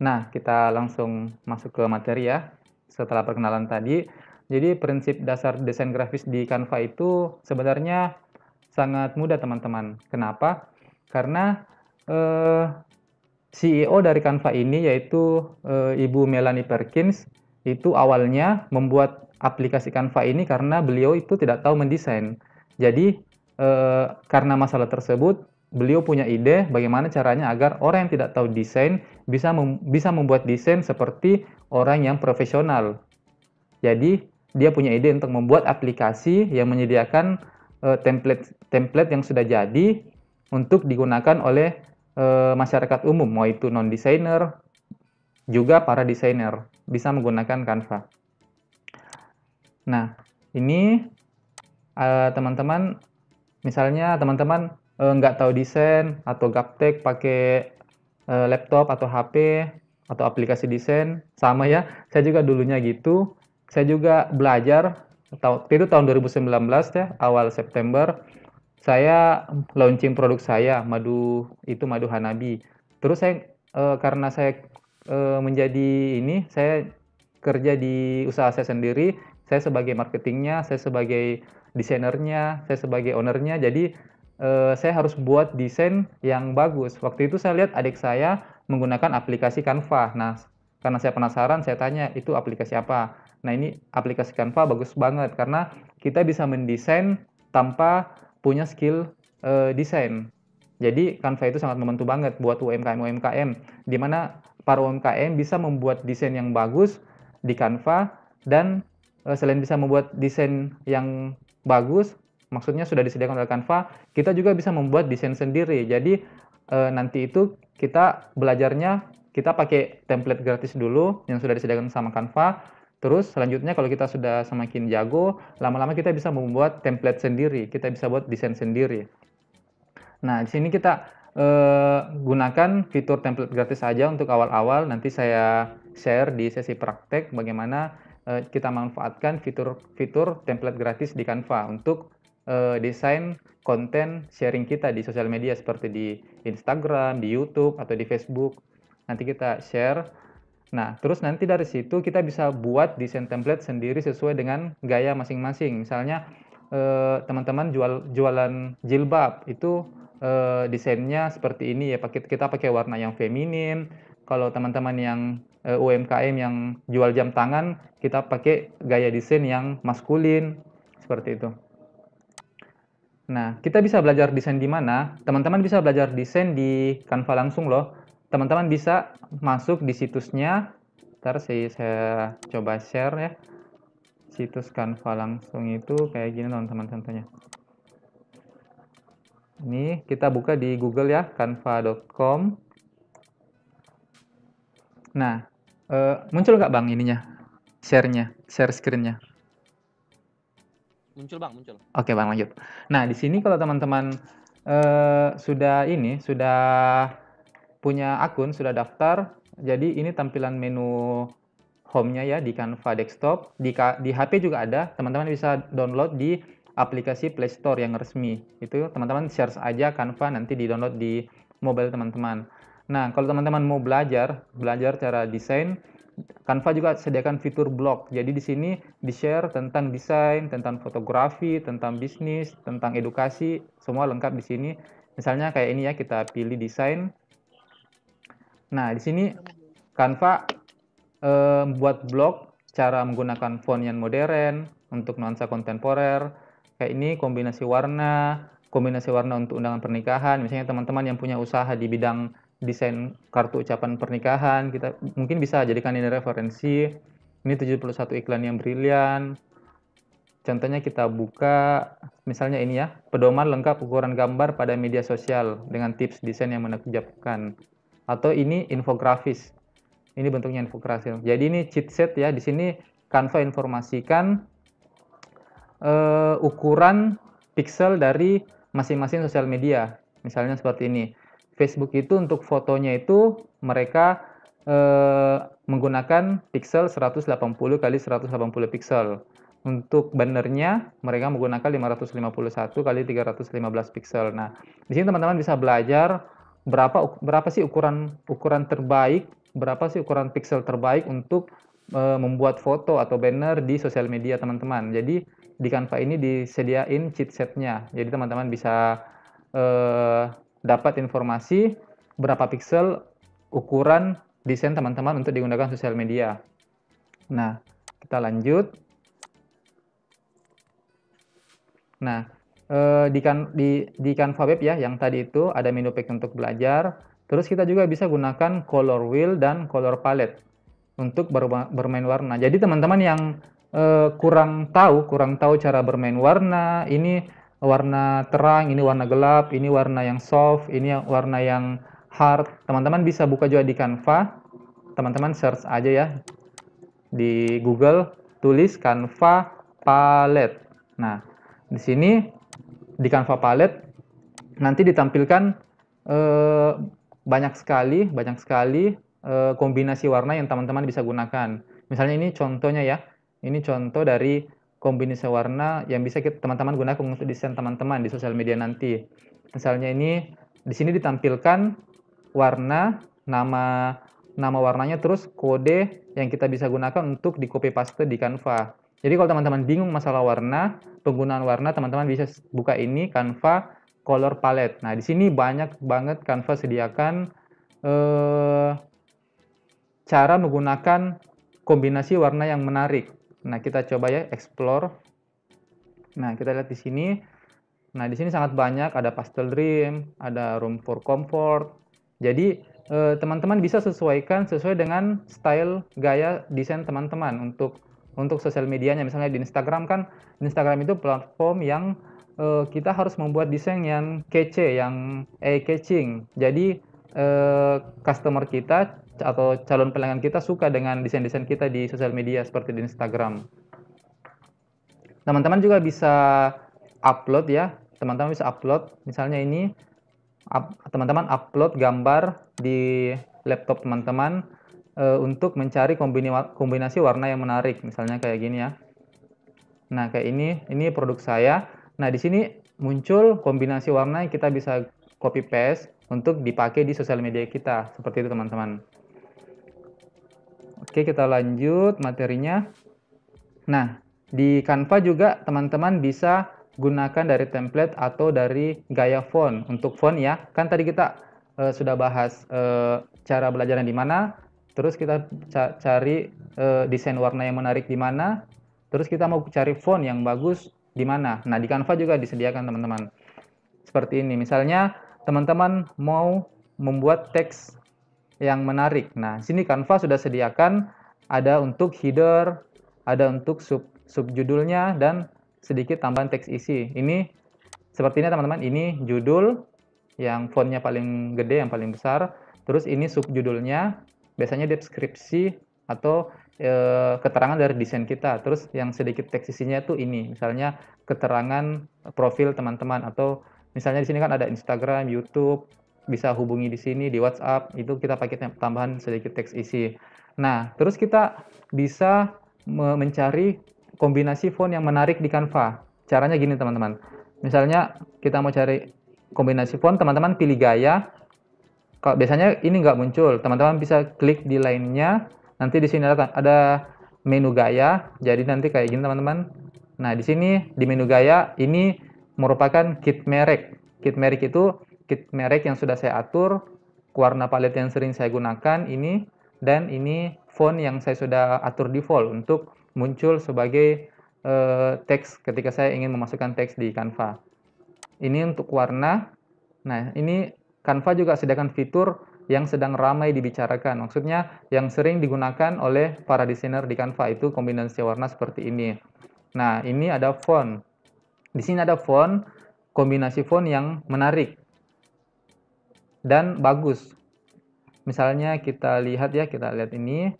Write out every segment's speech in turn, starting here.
Nah, kita langsung masuk ke materi ya. Setelah perkenalan tadi, jadi prinsip dasar desain grafis di Canva itu sebenarnya sangat mudah teman-teman. Kenapa? Karena eh, CEO dari Canva ini yaitu eh, Ibu Melanie Perkins itu awalnya membuat aplikasi Canva ini karena beliau itu tidak tahu mendesain. Jadi eh, karena masalah tersebut beliau punya ide bagaimana caranya agar orang yang tidak tahu desain bisa mem bisa membuat desain seperti orang yang profesional. Jadi dia punya ide untuk membuat aplikasi yang menyediakan uh, template template yang sudah jadi untuk digunakan oleh uh, masyarakat umum, mau itu non desainer juga para desainer bisa menggunakan Canva. Nah, ini eh, teman-teman uh, teman -teman, misalnya teman-teman Eh, nggak tahu desain atau gaptek pakai eh, laptop atau HP atau aplikasi desain sama ya saya juga dulunya gitu saya juga belajar itu tahun 2019 ya awal September saya launching produk saya madu itu madu hanabi terus saya e, karena saya e, menjadi ini saya kerja di usaha saya sendiri saya sebagai marketingnya saya sebagai desainernya saya sebagai ownernya jadi uh, saya harus buat desain yang bagus. Waktu itu saya lihat adik saya menggunakan aplikasi Canva. Nah, karena saya penasaran, saya tanya, itu aplikasi apa? Nah, ini aplikasi Canva bagus banget karena kita bisa mendesain tanpa punya skill uh, desain. Jadi Canva itu sangat membantu banget buat UMKM-UMKM, di mana para UMKM bisa membuat desain yang bagus di Canva dan uh, selain bisa membuat desain yang bagus, maksudnya sudah disediakan oleh Canva, kita juga bisa membuat desain sendiri. Jadi e, nanti itu kita belajarnya kita pakai template gratis dulu yang sudah disediakan sama Canva. Terus selanjutnya kalau kita sudah semakin jago, lama-lama kita bisa membuat template sendiri, kita bisa buat desain sendiri. Nah, di sini kita e, gunakan fitur template gratis saja untuk awal-awal. Nanti saya share di sesi praktek bagaimana eh, kita manfaatkan fitur-fitur template gratis di Canva untuk uh, desain konten sharing kita di sosial media seperti di Instagram, di YouTube atau di Facebook. Nanti kita share. Nah, terus nanti dari situ kita bisa buat desain template sendiri sesuai dengan gaya masing-masing. Misalnya eh, teman-teman eh, jual jualan jilbab itu eh, desainnya seperti ini ya. Pakai kita pakai warna yang feminin. Kalau teman-teman yang eh, UMKM yang jual jam tangan, kita pakai gaya desain yang maskulin seperti itu. Nah, kita bisa belajar desain di mana? Teman-teman bisa belajar desain di Canva langsung loh. Teman-teman bisa masuk di situsnya. Ntar saya, saya coba share ya. Situs Canva langsung itu kayak gini teman-teman contohnya. Ini kita buka di Google ya, canva.com. Nah, eh, muncul nggak bang ininya? Share-nya, share screen-nya. Muncul bang, muncul. Oke bang, lanjut. Nah di sini kalau teman-teman uh, sudah ini sudah punya akun, sudah daftar, jadi ini tampilan menu home-nya ya di Canva desktop. Di, di HP juga ada, teman-teman bisa download di aplikasi Play Store yang resmi. Itu teman-teman share aja Canva nanti di-download di mobile teman-teman. Nah, kalau teman-teman mau belajar, belajar cara desain, Canva juga sediakan fitur blog. Jadi di sini di-share tentang desain, tentang fotografi, tentang bisnis, tentang edukasi, semua lengkap di sini. Misalnya kayak ini ya, kita pilih desain. Nah, di sini Canva eh, buat blog cara menggunakan font yang modern untuk nuansa kontemporer. Kayak ini kombinasi warna, kombinasi warna untuk undangan pernikahan. Misalnya teman-teman yang punya usaha di bidang desain kartu ucapan pernikahan kita mungkin bisa jadikan ini referensi ini 71 iklan yang brilian contohnya kita buka misalnya ini ya pedoman lengkap ukuran gambar pada media sosial dengan tips desain yang menakjubkan atau ini infografis ini bentuknya infografis jadi ini cheat sheet ya di sini kanva informasikan uh, ukuran pixel dari masing-masing sosial media misalnya seperti ini Facebook itu untuk fotonya itu mereka eh, menggunakan pixel 180 kali 180 pixel. Untuk bannernya mereka menggunakan 551 kali 315 pixel. Nah, di sini teman-teman bisa belajar berapa berapa sih ukuran ukuran terbaik, berapa sih ukuran pixel terbaik untuk eh, membuat foto atau banner di sosial media teman-teman. Jadi di Canva ini disediain cheat setnya. Jadi teman-teman bisa eh, dapat informasi berapa piksel ukuran desain teman-teman untuk digunakan sosial media. Nah, kita lanjut. Nah, eh, di, kan, di, di Canva Web ya, yang tadi itu ada menu pack untuk belajar. Terus kita juga bisa gunakan color wheel dan color palette untuk bermain warna. Jadi teman-teman yang eh, kurang tahu, kurang tahu cara bermain warna, ini warna terang, ini warna gelap, ini warna yang soft, ini warna yang hard. Teman-teman bisa buka juga di Canva. Teman-teman search aja ya di Google tulis Canva palette. Nah, di sini di Canva palette nanti ditampilkan eh, banyak sekali, banyak sekali eh, kombinasi warna yang teman-teman bisa gunakan. Misalnya ini contohnya ya. Ini contoh dari kombinasi warna yang bisa teman-teman gunakan untuk desain teman-teman di sosial media nanti. Misalnya ini di sini ditampilkan warna, nama nama warnanya terus kode yang kita bisa gunakan untuk di copy paste di Canva. Jadi kalau teman-teman bingung masalah warna, penggunaan warna, teman-teman bisa buka ini Canva color palette. Nah, di sini banyak banget Canva sediakan eh, cara menggunakan kombinasi warna yang menarik. Nah, kita coba ya explore. Nah, kita lihat di sini. Nah, di sini sangat banyak ada pastel dream, ada room for comfort. Jadi, eh, teman-teman eh, bisa sesuaikan sesuai dengan style gaya desain teman-teman untuk untuk sosial medianya. Misalnya di Instagram kan Instagram itu platform yang eh, kita harus membuat desain yang kece, yang eye catching. Jadi eh, customer kita atau calon pelanggan kita suka dengan desain-desain kita di sosial media seperti di Instagram. Teman-teman juga bisa upload ya, teman-teman bisa upload misalnya ini teman-teman up, upload gambar di laptop teman-teman e, untuk mencari kombinasi warna yang menarik misalnya kayak gini ya. Nah, kayak ini ini produk saya. Nah, di sini muncul kombinasi warna yang kita bisa copy paste untuk dipakai di sosial media kita. Seperti itu, teman-teman. Oke, kita lanjut materinya. Nah, di Canva juga teman-teman bisa gunakan dari template atau dari gaya font. Untuk font ya, kan tadi kita e, sudah bahas e, cara belajarnya di mana, terus kita ca cari e, desain warna yang menarik di mana, terus kita mau cari font yang bagus di mana. Nah, di Canva juga disediakan teman-teman. Seperti ini, misalnya teman-teman mau membuat teks yang menarik. Nah, sini Canva sudah sediakan ada untuk header, ada untuk sub subjudulnya dan sedikit tambahan teks isi. Ini seperti ini teman-teman ini judul yang fontnya paling gede yang paling besar. Terus ini subjudulnya, biasanya deskripsi atau e, keterangan dari desain kita. Terus yang sedikit teks isinya itu ini, misalnya keterangan profil teman-teman atau misalnya di sini kan ada Instagram, YouTube, bisa hubungi di sini di WhatsApp itu kita pakai tambahan sedikit teks isi. Nah, terus kita bisa mencari kombinasi font yang menarik di Canva. Caranya gini teman-teman. Misalnya kita mau cari kombinasi font, teman-teman pilih gaya. Kalau biasanya ini nggak muncul, teman-teman bisa klik di lainnya. Nanti di sini ada, menu gaya. Jadi nanti kayak gini teman-teman. Nah di sini di menu gaya ini merupakan kit merek. Kit merek itu Kit merek yang sudah saya atur, warna palet yang sering saya gunakan ini, dan ini font yang saya sudah atur default untuk muncul sebagai uh, teks ketika saya ingin memasukkan teks di Canva. Ini untuk warna. Nah, ini Canva juga sediakan fitur yang sedang ramai dibicarakan. Maksudnya yang sering digunakan oleh para desainer di Canva itu kombinasi warna seperti ini. Nah, ini ada font. Di sini ada font, kombinasi font yang menarik dan bagus. Misalnya kita lihat ya, kita lihat ini.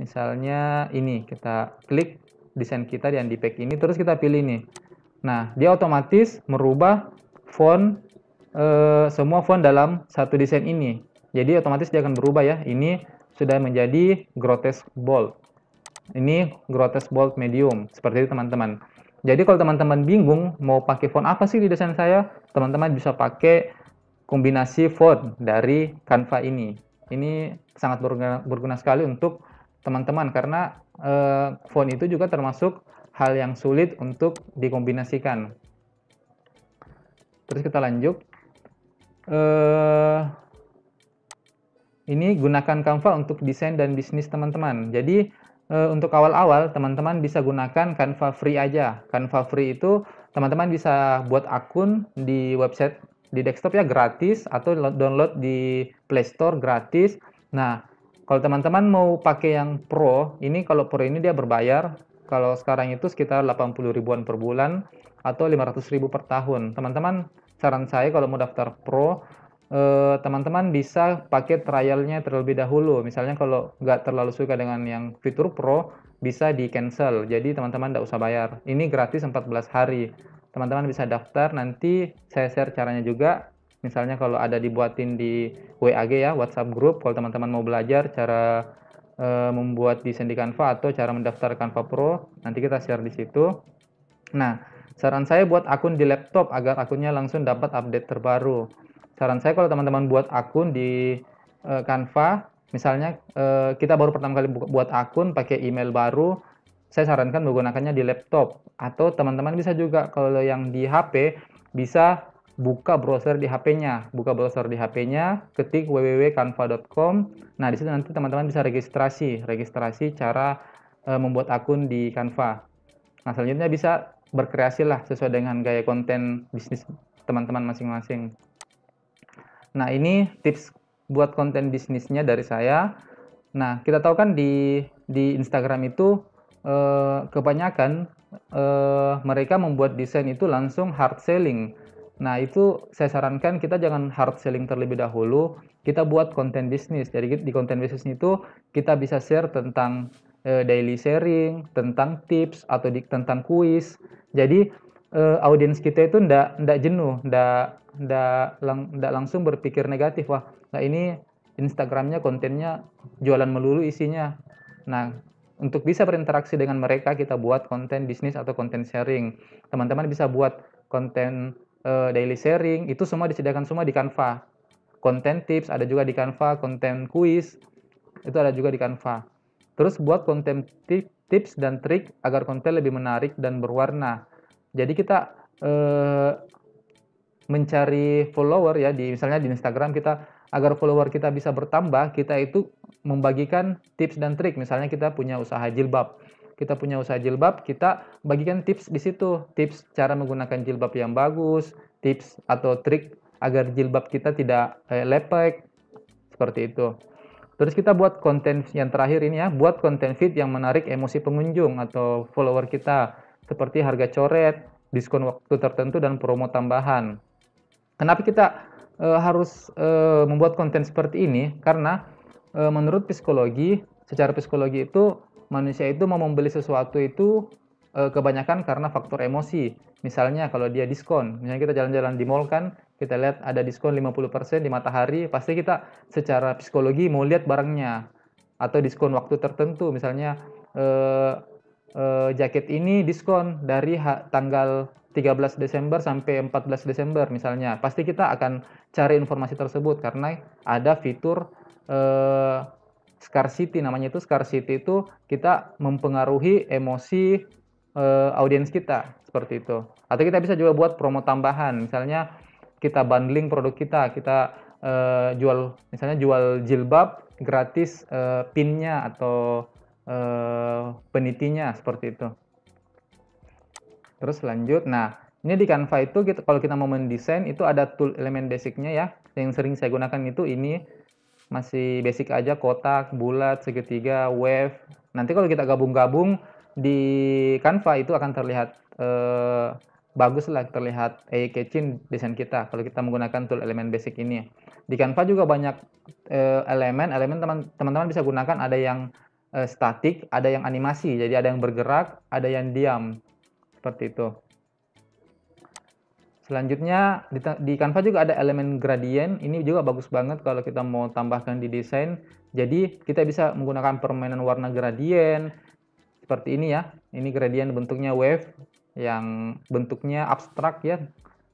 Misalnya ini, kita klik desain kita yang di pack ini, terus kita pilih ini. Nah, dia otomatis merubah font, e, semua font dalam satu desain ini. Jadi otomatis dia akan berubah ya. Ini sudah menjadi grotesque bold. Ini grotesque bold medium, seperti itu teman-teman. Jadi kalau teman-teman bingung mau pakai font apa sih di desain saya, teman-teman bisa pakai kombinasi font dari Canva ini. Ini sangat berguna, berguna sekali untuk teman-teman karena font eh, itu juga termasuk hal yang sulit untuk dikombinasikan. Terus kita lanjut. Eh, ini gunakan Canva untuk desain dan bisnis teman-teman. Jadi eh, untuk awal-awal teman-teman bisa gunakan Canva free aja. Canva free itu teman-teman bisa buat akun di website di desktop ya gratis atau download di Play Store gratis. Nah, kalau teman-teman mau pakai yang Pro, ini kalau Pro ini dia berbayar. Kalau sekarang itu sekitar 80 ribuan per bulan atau 500 ribu per tahun. Teman-teman, saran saya kalau mau daftar Pro, eh, teman-teman eh, bisa pakai trialnya terlebih dahulu. Misalnya kalau nggak terlalu suka dengan yang fitur Pro, bisa di cancel. Jadi teman-teman nggak usah bayar. Ini gratis 14 hari teman-teman bisa daftar nanti saya share caranya juga misalnya kalau ada dibuatin di WAG ya WhatsApp group kalau teman-teman mau belajar cara e, membuat desain di Canva atau cara mendaftar Canva Pro nanti kita share di situ nah saran saya buat akun di laptop agar akunnya langsung dapat update terbaru saran saya kalau teman-teman buat akun di e, Canva misalnya e, kita baru pertama kali buat akun pakai email baru saya sarankan menggunakannya di laptop atau teman-teman bisa juga kalau yang di HP bisa buka browser di HP-nya, buka browser di HP-nya, ketik www.canva.com. Nah, di situ nanti teman-teman bisa registrasi, registrasi cara e, membuat akun di Canva. Nah, selanjutnya bisa berkreasilah sesuai dengan gaya konten bisnis teman-teman masing-masing. Nah, ini tips buat konten bisnisnya dari saya. Nah, kita tahu kan di di Instagram itu eh, kebanyakan eh, mereka membuat desain itu langsung hard selling. Nah, itu saya sarankan kita jangan hard selling terlebih dahulu. Kita buat konten bisnis. Jadi di konten bisnis itu kita bisa share tentang eh, daily sharing, tentang tips atau di, tentang kuis. Jadi eh, audiens kita itu ndak ndak jenuh, ndak ndak langsung berpikir negatif wah. Nah, ini Instagramnya kontennya jualan melulu isinya. Nah, untuk bisa berinteraksi dengan mereka, kita buat konten bisnis atau konten sharing. Teman-teman bisa buat konten uh, daily sharing, itu semua disediakan semua di Canva. Konten tips ada juga di Canva, konten kuis itu ada juga di Canva. Terus buat konten tips dan trik agar konten lebih menarik dan berwarna. Jadi kita uh, mencari follower ya di misalnya di Instagram kita agar follower kita bisa bertambah, kita itu membagikan tips dan trik. Misalnya kita punya usaha jilbab. Kita punya usaha jilbab, kita bagikan tips di situ. Tips cara menggunakan jilbab yang bagus, tips atau trik agar jilbab kita tidak eh, lepek, seperti itu. Terus kita buat konten yang terakhir ini ya, buat konten feed yang menarik emosi pengunjung atau follower kita, seperti harga coret, diskon waktu tertentu, dan promo tambahan. Kenapa kita e, harus e, membuat konten seperti ini karena e, menurut psikologi secara psikologi itu manusia itu mau membeli sesuatu itu e, kebanyakan karena faktor emosi. Misalnya kalau dia diskon, misalnya kita jalan-jalan di mall kan, kita lihat ada diskon 50% di matahari, pasti kita secara psikologi mau lihat barangnya atau diskon waktu tertentu, misalnya e, e, jaket ini diskon dari tanggal 13 Desember sampai 14 Desember misalnya, pasti kita akan cari informasi tersebut karena ada fitur eh, scarcity namanya itu scarcity itu kita mempengaruhi emosi eh, audiens kita seperti itu. Atau kita bisa juga buat promo tambahan, misalnya kita bundling produk kita, kita eh, jual misalnya jual jilbab gratis eh, pinnya atau eh, penitinya seperti itu. Terus lanjut. Nah, ini di Canva itu kita, kalau kita mau mendesain itu ada tool elemen basicnya ya. Yang sering saya gunakan itu ini masih basic aja kotak, bulat, segitiga, wave. Nanti kalau kita gabung-gabung di Canva itu akan terlihat eh, bagus lah terlihat eye catching desain kita kalau kita menggunakan tool elemen basic ini. Di Canva juga banyak eh, elemen, elemen teman-teman bisa gunakan ada yang eh, statik, ada yang animasi, jadi ada yang bergerak, ada yang diam. Seperti itu. Selanjutnya di, di Canva juga ada elemen gradient. Ini juga bagus banget kalau kita mau tambahkan di desain. Jadi kita bisa menggunakan permainan warna gradient seperti ini ya. Ini gradient bentuknya wave yang bentuknya abstrak ya.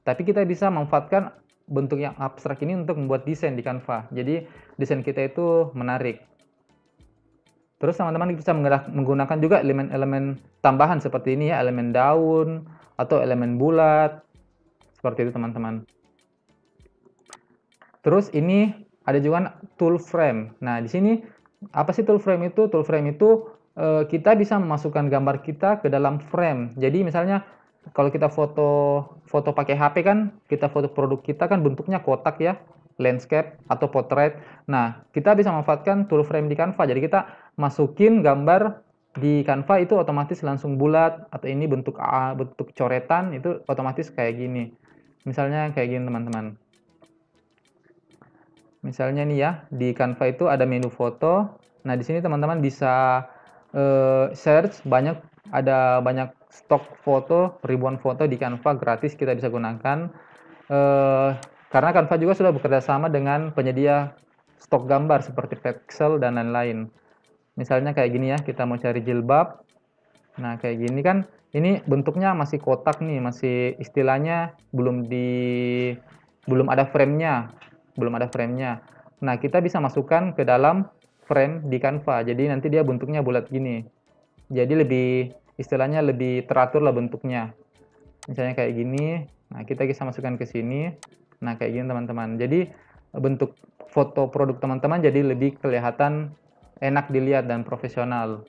Tapi kita bisa memanfaatkan bentuk yang abstrak ini untuk membuat desain di Canva. Jadi desain kita itu menarik. Terus teman-teman bisa menggunakan juga elemen-elemen tambahan seperti ini ya, elemen daun atau elemen bulat. Seperti itu teman-teman. Terus ini ada juga tool frame. Nah, di sini apa sih tool frame itu? Tool frame itu eh, kita bisa memasukkan gambar kita ke dalam frame. Jadi misalnya kalau kita foto foto pakai HP kan, kita foto produk kita kan bentuknya kotak ya, landscape atau portrait. Nah, kita bisa memanfaatkan tool frame di Canva. Jadi kita masukin gambar di Canva itu otomatis langsung bulat atau ini bentuk A, bentuk coretan itu otomatis kayak gini. Misalnya kayak gini teman-teman. Misalnya nih ya, di Canva itu ada menu foto. Nah, di sini teman-teman bisa uh, search banyak ada banyak stok foto, ribuan foto di Canva gratis kita bisa gunakan. Uh, karena Canva juga sudah bekerja sama dengan penyedia stok gambar seperti Pixel dan lain-lain. Misalnya kayak gini ya, kita mau cari jilbab. Nah, kayak gini kan ini bentuknya masih kotak nih, masih istilahnya belum di belum ada framenya, belum ada framenya. Nah, kita bisa masukkan ke dalam frame di Canva. Jadi nanti dia bentuknya bulat gini. Jadi lebih istilahnya lebih teratur lah bentuknya. Misalnya kayak gini. Nah, kita bisa masukkan ke sini. Nah, kayak gini teman-teman. Jadi bentuk foto produk teman-teman jadi lebih kelihatan enak dilihat dan profesional.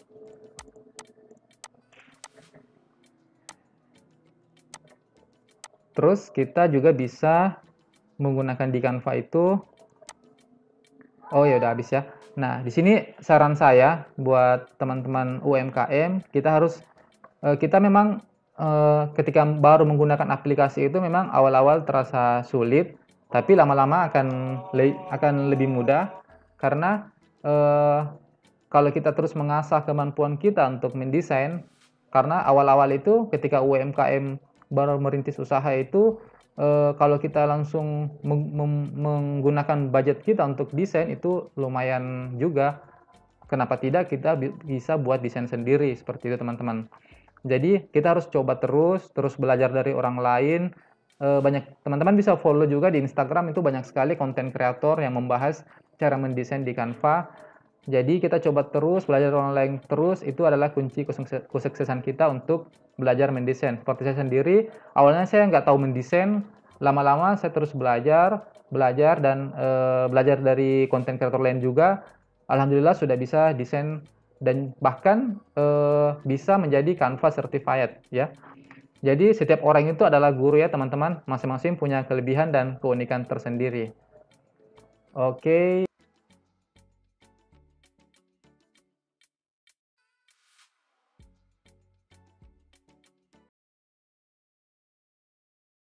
Terus kita juga bisa menggunakan di Canva itu. Oh ya udah habis ya. Nah di sini saran saya buat teman-teman UMKM kita harus eh, kita memang eh, ketika baru menggunakan aplikasi itu memang awal-awal terasa sulit, tapi lama-lama akan akan lebih mudah karena uh, kalau kita terus mengasah kemampuan kita untuk mendesain, karena awal-awal itu ketika UMKM baru merintis usaha itu eh, kalau kita langsung meng menggunakan budget kita untuk desain itu lumayan juga kenapa tidak kita bi bisa buat desain sendiri seperti itu teman-teman jadi kita harus coba terus terus belajar dari orang lain E, banyak teman-teman bisa follow juga di Instagram itu banyak sekali konten kreator yang membahas cara mendesain di Canva. Jadi kita coba terus belajar online terus itu adalah kunci kesuksesan kita untuk belajar mendesain. Seperti saya sendiri, awalnya saya nggak tahu mendesain, lama-lama saya terus belajar, belajar dan e, belajar dari konten kreator lain juga. Alhamdulillah sudah bisa desain dan bahkan e, bisa menjadi Canva certified ya. Jadi setiap orang itu adalah guru ya teman-teman, masing-masing punya kelebihan dan keunikan tersendiri. Oke. Okay.